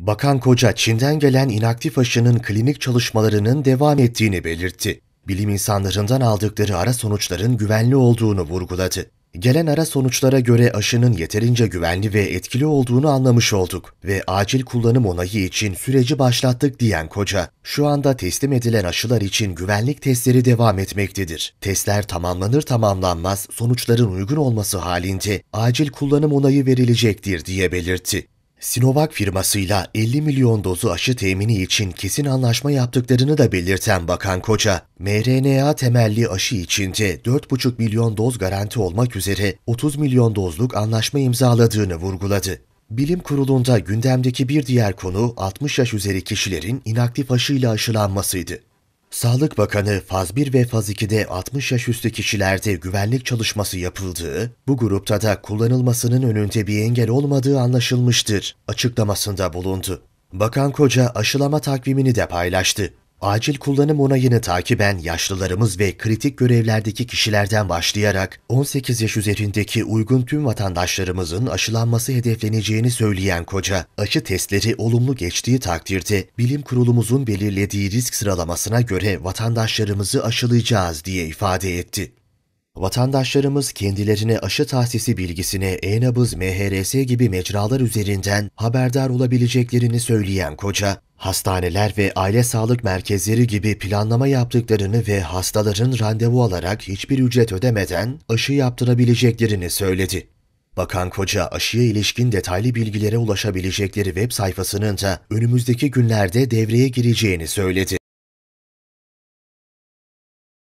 Bakan Koca, Çin'den gelen inaktif aşının klinik çalışmalarının devam ettiğini belirtti. Bilim insanlarından aldıkları ara sonuçların güvenli olduğunu vurguladı. Gelen ara sonuçlara göre aşının yeterince güvenli ve etkili olduğunu anlamış olduk ve acil kullanım onayı için süreci başlattık diyen koca, şu anda teslim edilen aşılar için güvenlik testleri devam etmektedir. Testler tamamlanır tamamlanmaz sonuçların uygun olması halinde acil kullanım onayı verilecektir diye belirtti. Sinovac firmasıyla 50 milyon dozu aşı temini için kesin anlaşma yaptıklarını da belirten Bakan Koca, mRNA temelli aşı içinde 4,5 milyon doz garanti olmak üzere 30 milyon dozluk anlaşma imzaladığını vurguladı. Bilim Kurulu'nda gündemdeki bir diğer konu 60 yaş üzeri kişilerin inaktif aşıyla aşılanmasıydı. Sağlık Bakanı Faz 1 ve Faz 2'de 60 yaş üstü kişilerde güvenlik çalışması yapıldığı, bu grupta da kullanılmasının önünde bir engel olmadığı anlaşılmıştır açıklamasında bulundu. Bakan Koca aşılama takvimini de paylaştı. Acil kullanım onayını takiben yaşlılarımız ve kritik görevlerdeki kişilerden başlayarak 18 yaş üzerindeki uygun tüm vatandaşlarımızın aşılanması hedefleneceğini söyleyen koca, aşı testleri olumlu geçtiği takdirde bilim kurulumuzun belirlediği risk sıralamasına göre vatandaşlarımızı aşılayacağız diye ifade etti. Vatandaşlarımız kendilerine aşı tahsisi bilgisine e-nabız MHRS gibi mecralar üzerinden haberdar olabileceklerini söyleyen koca, hastaneler ve aile sağlık merkezleri gibi planlama yaptıklarını ve hastaların randevu alarak hiçbir ücret ödemeden aşı yaptırabileceklerini söyledi. Bakan Koca aşıya ilişkin detaylı bilgilere ulaşabilecekleri web sayfasının da önümüzdeki günlerde devreye gireceğini söyledi.